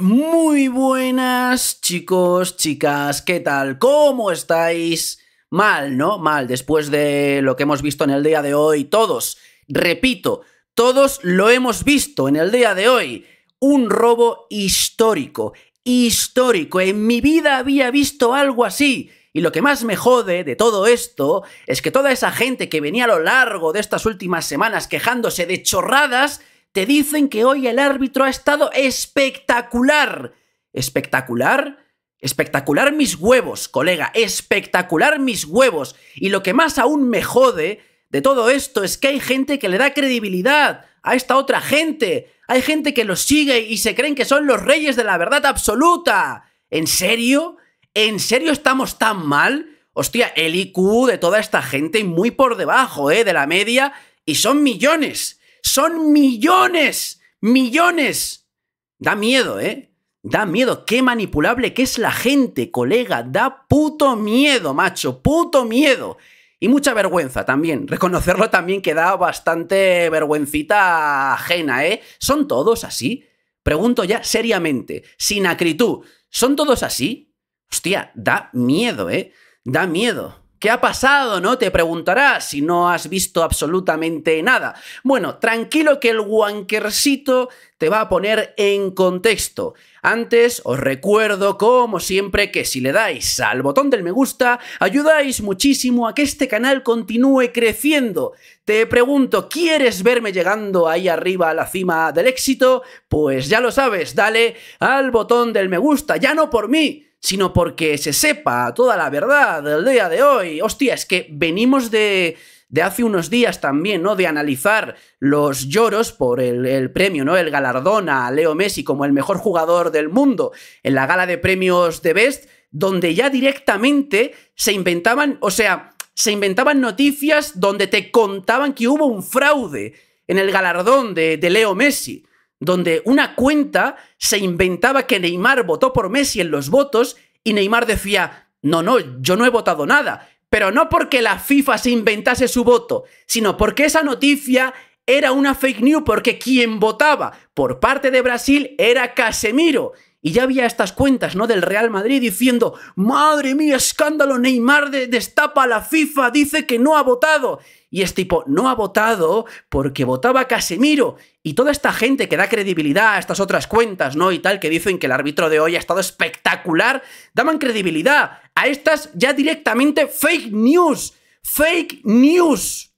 muy buenas chicos, chicas, ¿qué tal? ¿Cómo estáis? Mal, ¿no? Mal, después de lo que hemos visto en el día de hoy, todos, repito, todos lo hemos visto en el día de hoy, un robo histórico, histórico, en mi vida había visto algo así. Y lo que más me jode de todo esto es que toda esa gente que venía a lo largo de estas últimas semanas quejándose de chorradas, te dicen que hoy el árbitro ha estado espectacular. ¿Espectacular? Espectacular mis huevos, colega. Espectacular mis huevos. Y lo que más aún me jode de todo esto es que hay gente que le da credibilidad a esta otra gente. Hay gente que los sigue y se creen que son los reyes de la verdad absoluta. ¿En serio? ¿En serio estamos tan mal? Hostia, el IQ de toda esta gente muy por debajo, ¿eh? De la media. Y son millones. Son millones, millones. Da miedo, ¿eh? Da miedo. Qué manipulable que es la gente, colega. Da puto miedo, macho. Puto miedo. Y mucha vergüenza también. Reconocerlo también que da bastante vergüencita ajena, ¿eh? ¿Son todos así? Pregunto ya seriamente, sin acritud. ¿Son todos así? Hostia, da miedo, ¿eh? Da miedo. ¿Qué ha pasado? ¿No? Te preguntarás si no has visto absolutamente nada. Bueno, tranquilo que el guanquercito te va a poner en contexto. Antes os recuerdo, como siempre, que si le dais al botón del me gusta, ayudáis muchísimo a que este canal continúe creciendo. Te pregunto, ¿quieres verme llegando ahí arriba a la cima del éxito? Pues ya lo sabes, dale al botón del me gusta, ya no por mí sino porque se sepa toda la verdad del día de hoy. Hostia, es que venimos de, hace unos días también, ¿no? De analizar los lloros por el, premio, ¿no? El galardón a Leo Messi como el mejor jugador del mundo en la gala de premios de Best, donde ya directamente se inventaban, o sea, se inventaban noticias donde te contaban que hubo un fraude en el galardón de, de Leo Messi donde una cuenta se inventaba que Neymar votó por Messi en los votos y Neymar decía, no, no, yo no he votado nada. Pero no porque la FIFA se inventase su voto, sino porque esa noticia era una fake news, porque quien votaba por parte de Brasil era Casemiro. Y ya había estas cuentas, ¿no? Del Real Madrid diciendo, madre mía, escándalo, Neymar de destapa la FIFA, dice que no ha votado. Y es tipo, no ha votado porque votaba Casemiro. Y toda esta gente que da credibilidad a estas otras cuentas, ¿no? Y tal, que dicen que el árbitro de hoy ha estado espectacular, daban credibilidad a estas ya directamente fake news. Fake news.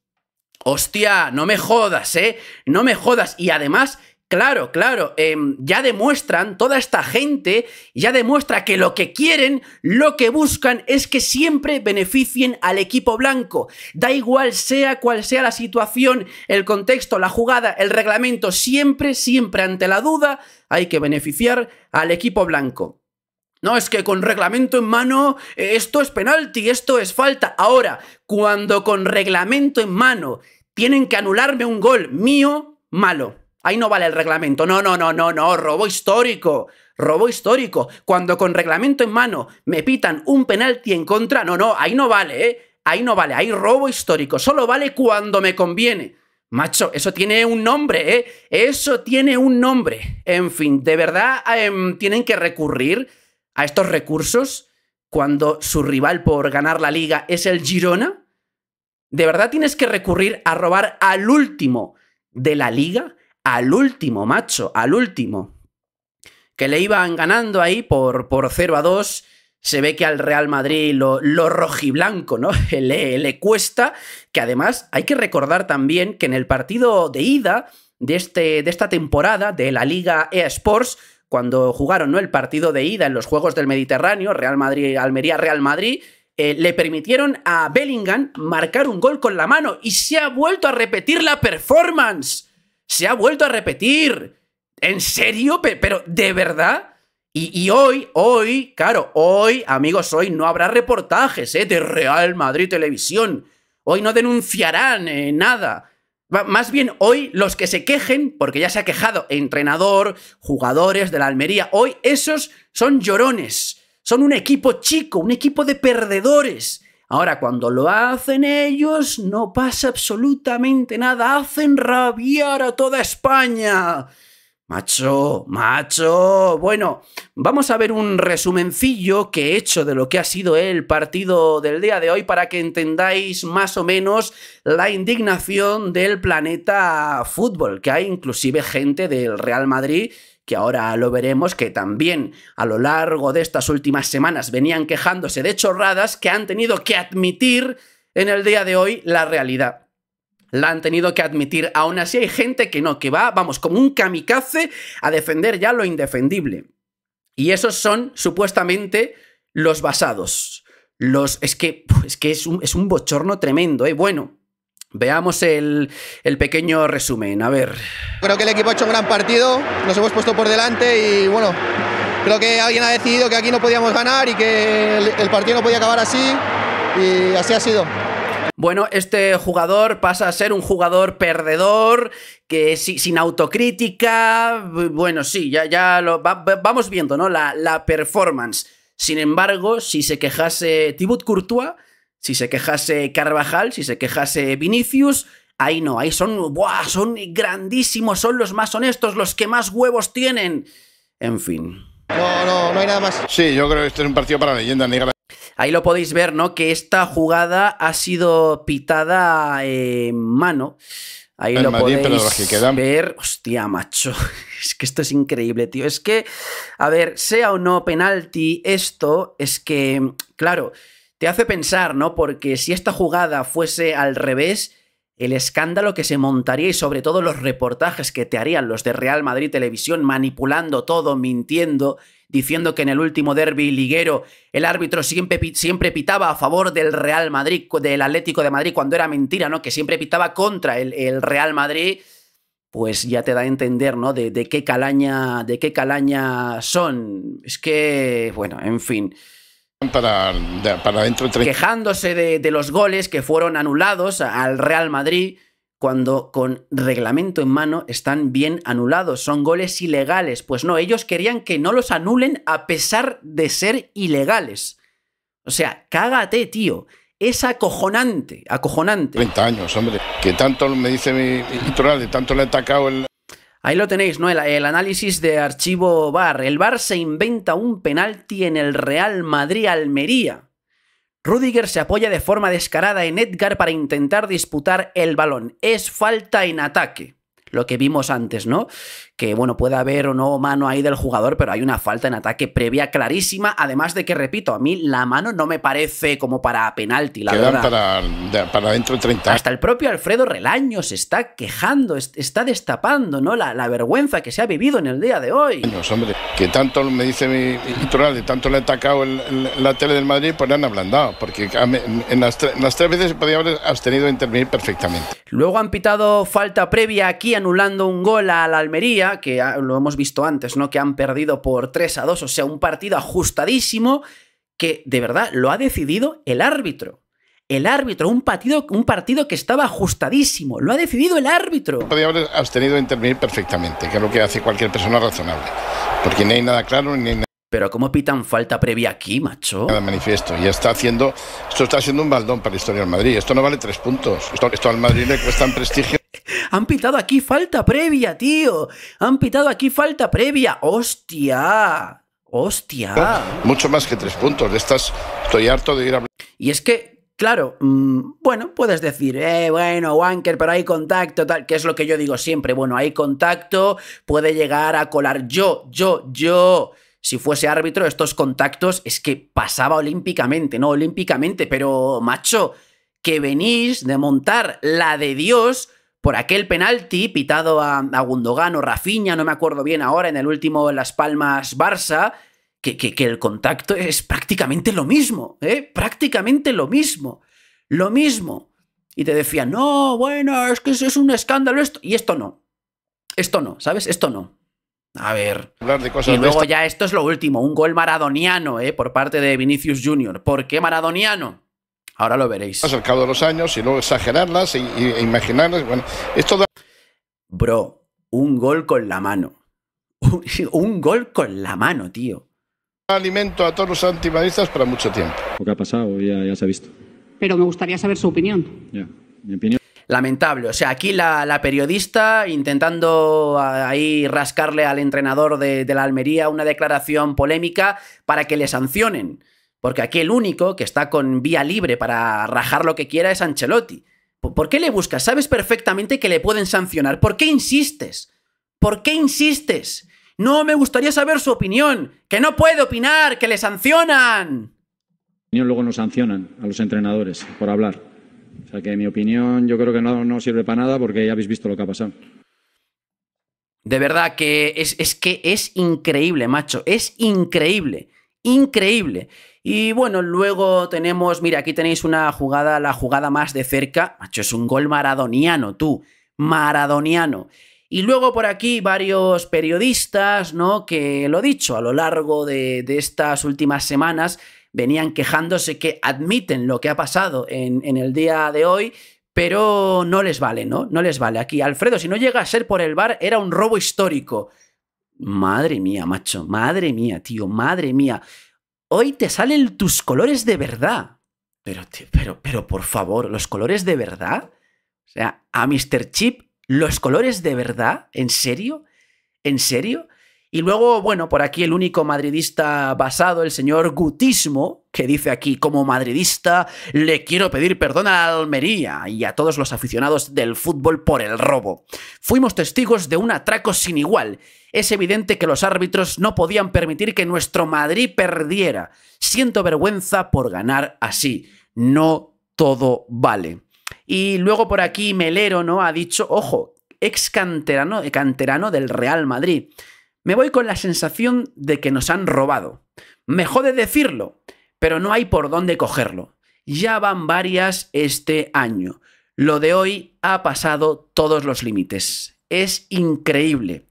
Hostia, no me jodas, ¿eh? No me jodas. Y además Claro, claro, em, ya demuestran, toda esta gente ya demuestra que lo que quieren, lo que buscan es que siempre beneficien al equipo blanco. Da igual sea cual sea la situación, el contexto, la jugada, el reglamento, siempre, siempre ante la duda hay que beneficiar al equipo blanco. No, es que con reglamento en mano eh, esto es penalti, esto es falta. Ahora, cuando con reglamento en mano tienen que anularme un gol mío, malo. Ahí no vale el reglamento. No, no, no, no, no. Robo histórico. Robo histórico. Cuando con reglamento en mano me pitan un penalti en contra, no, no, ahí no vale, ¿eh? Ahí no vale. ahí robo histórico. Solo vale cuando me conviene. Macho, eso tiene un nombre, ¿eh? Eso tiene un nombre. En fin, de verdad em, tienen que recurrir a estos recursos cuando su rival por ganar la liga es el Girona. ¿De verdad tienes que recurrir a robar al último de la liga? al último, macho, al último. Que le iban ganando ahí por, por 0 a 2. Se ve que al Real Madrid lo, rojiblanco, ¿no? Le, le cuesta. Que además hay que recordar también que en el partido de ida de, este, de esta temporada de la Liga ESports, Sports, cuando jugaron el partido de ida en los Juegos del Mediterráneo, Real Madrid, Almería, Real Madrid, eh, le permitieron a Bellingham marcar un gol con la mano y se ha vuelto a repetir la performance se ha vuelto a repetir. ¿En serio? Pero, ¿de verdad? Y, hoy, hoy, claro, hoy, amigos, hoy no habrá reportajes ¿eh? de Real Madrid Televisión. Hoy no denunciarán eh, nada. Más bien hoy los que se quejen, porque ya se ha quejado entrenador, jugadores de la Almería, hoy esos son llorones, son un equipo chico, un equipo de perdedores. Ahora, cuando lo hacen ellos, no pasa absolutamente nada. Hacen rabiar a toda España. Macho, macho. Bueno, vamos a ver un resumencillo que he hecho de lo que ha sido el partido del día de hoy para que entendáis más o menos la indignación del planeta fútbol, que hay inclusive gente del Real Madrid que ahora lo veremos, que también a lo largo de estas últimas semanas venían quejándose de chorradas que han tenido que admitir en el día de hoy la realidad. La han tenido que admitir. Aún así hay gente que no, que va, vamos, como un kamikaze a defender ya lo indefendible. Y esos son supuestamente los basados. Los. Es que. Es que un, es un bochorno tremendo, ¿eh? Bueno, Veamos el, el, pequeño resumen, a ver. Creo que el equipo ha hecho un gran partido, nos hemos puesto por delante y bueno, creo que alguien ha decidido que aquí no podíamos ganar y que el, partido no podía acabar así y así ha sido. Bueno, este jugador pasa a ser un jugador perdedor, que sin autocrítica, bueno, sí, ya, ya lo vamos viendo, ¿no? La, la performance. Sin embargo, si se quejase tibut Courtois si se quejase Carvajal, si se quejase Vinicius, ahí no, ahí son, ¡buah! Son grandísimos, son los más honestos, los que más huevos tienen. En fin. No, no, no hay nada más. Sí, yo creo que este es un partido para leyendas Ahí lo podéis ver, ¿no? Que esta jugada ha sido pitada eh, en mano. Ahí lo podéis ver. Hostia, macho. Es que esto es increíble, tío. Es que, a ver, sea o no penalti, esto es que, claro, te hace pensar, ¿no? Porque si esta jugada fuese al revés, el escándalo que se montaría y sobre todo los reportajes que te harían los de Real Madrid Televisión manipulando todo, mintiendo, diciendo que en el último derby liguero el árbitro siempre, siempre pitaba a favor del Real Madrid, del Atlético de Madrid, cuando era mentira, ¿no? Que siempre pitaba contra el, Real Madrid, pues ya te da a entender, ¿no? de, qué calaña, de qué calaña son. Es que, bueno, en fin para, dentro de Quejándose de, los goles que fueron anulados al Real Madrid cuando con reglamento en mano están bien anulados, son goles ilegales. Pues no, ellos querían que no los anulen a pesar de ser ilegales. O sea, cágate, tío. Es acojonante, acojonante. 30 años, hombre. Que tanto me dice mi, titular de tanto le ha atacado el, Ahí lo tenéis, ¿no? El, análisis de archivo Bar. El VAR se inventa un penalti en el Real Madrid-Almería. Rudiger se apoya de forma descarada en Edgar para intentar disputar el balón. Es falta en ataque lo que vimos antes, ¿no? Que bueno, puede haber o no mano ahí del jugador, pero hay una falta en ataque previa clarísima, además de que, repito, a mí la mano no me parece como para penalti, la Quedan Para, dentro de 30. Hasta el propio Alfredo Relaño se está quejando, está destapando, ¿no? La, vergüenza que se ha vivido en el día de hoy. Años, hombre, que tanto me dice mi de tanto le ha atacado la tele del Madrid, pues le han ablandado, porque en las, tres veces podía haber abstenido de intervenir perfectamente. Luego han pitado falta previa aquí a anulando un gol a la Almería, que lo hemos visto antes, ¿no? Que han perdido por 3 a 2, o sea, un partido ajustadísimo que de verdad lo ha decidido el árbitro. El árbitro, un partido, un partido que estaba ajustadísimo, lo ha decidido el árbitro. Podría haber abstenido de intervenir perfectamente, que es lo que hace cualquier persona razonable, porque no hay nada claro ni nada. Pero ¿cómo pitan falta previa aquí, macho? Nada manifiesto. Y está haciendo. Esto está siendo un baldón para la historia del Madrid. Esto no vale tres puntos. Esto, esto al Madrid le cuesta en prestigio. Han pitado aquí falta previa, tío. Han pitado aquí falta previa. Hostia. Hostia. Mucho más que tres puntos. De estoy harto de ir a... Y es que Claro, mm, bueno, puedes decir, eh, bueno, Wanker, pero hay contacto, tal, que es lo que yo digo siempre. Bueno, hay contacto, puede llegar a colar yo, yo, yo. Si fuese árbitro, estos contactos es que pasaba olímpicamente, no olímpicamente, pero macho, que venís de montar la de Dios por aquel penalti pitado a, Gundogan o Rafinha, no me acuerdo bien ahora, en el último Las Palmas Barça, que, que, el contacto es prácticamente lo mismo, ¿eh? prácticamente lo mismo, lo mismo. Y te decía, no, bueno, es que eso es un escándalo esto, y esto no, esto no, ¿sabes? Esto no. A ver. de cosas y luego ya esto es lo último, un gol maradoniano, ¿eh? por parte de Vinicius Jr. ¿Por qué maradoniano? Ahora lo veréis. Acercado los años y luego exagerarlas e, imaginarlas. Bueno, esto Bro, un gol con la mano. Un, gol con la mano, tío. Alimento a todos los antimadistas para mucho tiempo. Lo que ha pasado ya, ya se ha visto. Pero me gustaría saber su opinión. Ya, mi opinión. Lamentable. O sea, aquí la, periodista intentando ahí rascarle al entrenador de, de, la Almería una declaración polémica para que le sancionen. Porque aquí el único que está con vía libre para rajar lo que quiera es Ancelotti. ¿Por qué le buscas? Sabes perfectamente que le pueden sancionar. ¿Por qué insistes? ¿Por qué insistes? No, me gustaría saber su opinión. Que no puede opinar, que le sancionan. Luego nos sancionan a los entrenadores por hablar. O sea que mi opinión yo creo que no, no sirve para nada porque ya habéis visto lo que ha pasado. De verdad que es, es que es increíble, macho. Es increíble. Increíble. Y bueno, luego tenemos, mira, aquí tenéis una jugada, la jugada más de cerca. Macho, es un gol maradoniano, tú, maradoniano. Y luego por aquí varios periodistas, ¿no? Que lo dicho, a lo largo de, estas últimas semanas venían quejándose que admiten lo que ha pasado en, en el día de hoy, pero no les vale, ¿no? No les vale. Aquí, Alfredo, si no llega a ser por el bar, era un robo histórico. Madre mía, macho, madre mía, tío, madre mía hoy te salen tus colores de verdad. Pero, pero, pero, por favor, ¿los colores de verdad? O sea, a Mr. Chip, ¿los colores de verdad? ¿En serio? ¿En serio? Y luego, bueno, por aquí el único madridista basado, el señor Gutismo, que dice aquí, como madridista, le quiero pedir perdón a Almería y a todos los aficionados del fútbol por el robo. Fuimos testigos de un atraco sin igual. Es evidente que los árbitros no podían permitir que nuestro Madrid perdiera. Siento vergüenza por ganar así. No todo vale. Y luego por aquí Melero, ¿no? Ha dicho, ojo, ex canterano, canterano del Real Madrid. Me voy con la sensación de que nos han robado. Me jode decirlo, pero no hay por dónde cogerlo. Ya van varias este año. Lo de hoy ha pasado todos los límites. Es increíble.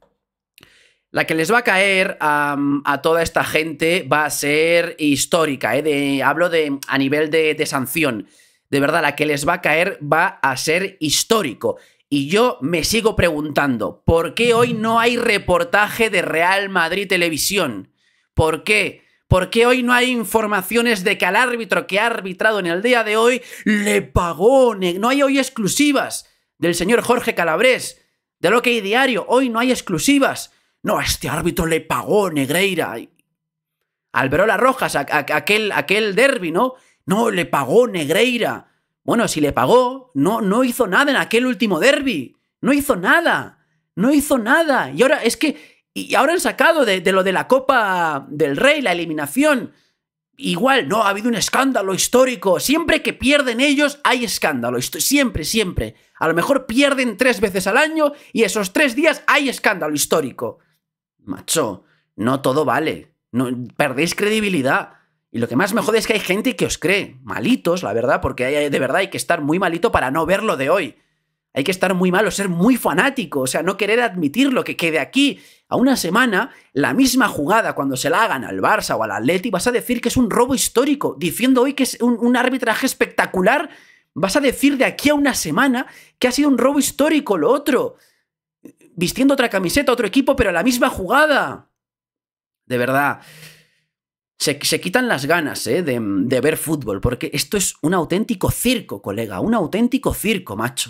La que les va a caer a, toda esta gente va a ser histórica. ¿eh? hablo de, a nivel de sanción. De verdad, la que les va a caer va a ser histórico. Y yo me sigo preguntando, ¿por qué hoy no hay reportaje de Real Madrid Televisión? ¿Por qué? ¿Por qué hoy no hay informaciones de que al árbitro que ha arbitrado en el día de hoy le pagó? No hay hoy exclusivas del señor Jorge Calabrés, de lo que hay diario. Hoy no hay exclusivas. No, a este árbitro le pagó Negreira. Alberola Rojas, aquel, aquel derby, ¿no? No, le pagó Negreira. Bueno, si le pagó, no, no hizo nada en aquel último derby. No hizo nada. No hizo nada. Y ahora es que. Y ahora han sacado de, lo de la Copa del Rey, la eliminación. Igual, no, ha habido un escándalo histórico. Siempre que pierden ellos, hay escándalo. Siempre, siempre. A lo mejor pierden tres veces al año y esos tres días hay escándalo histórico. Macho, no todo vale. No, perdéis credibilidad. Y lo que más me jode es que hay gente que os cree, malitos, la verdad, porque hay, de verdad hay que estar muy malito para no verlo de hoy. Hay que estar muy malo, ser muy fanático, o sea, no querer admitir lo que quede aquí a una semana, la misma jugada cuando se la hagan al Barça o al Atleti, vas a decir que es un robo histórico, diciendo hoy que es un arbitraje espectacular, vas a decir de aquí a una semana que ha sido un robo histórico lo otro, vistiendo otra camiseta, otro equipo, pero la misma jugada. De verdad se, se quitan las ganas ¿eh? de, de ver fútbol, porque esto es un auténtico circo, colega, un auténtico circo, macho.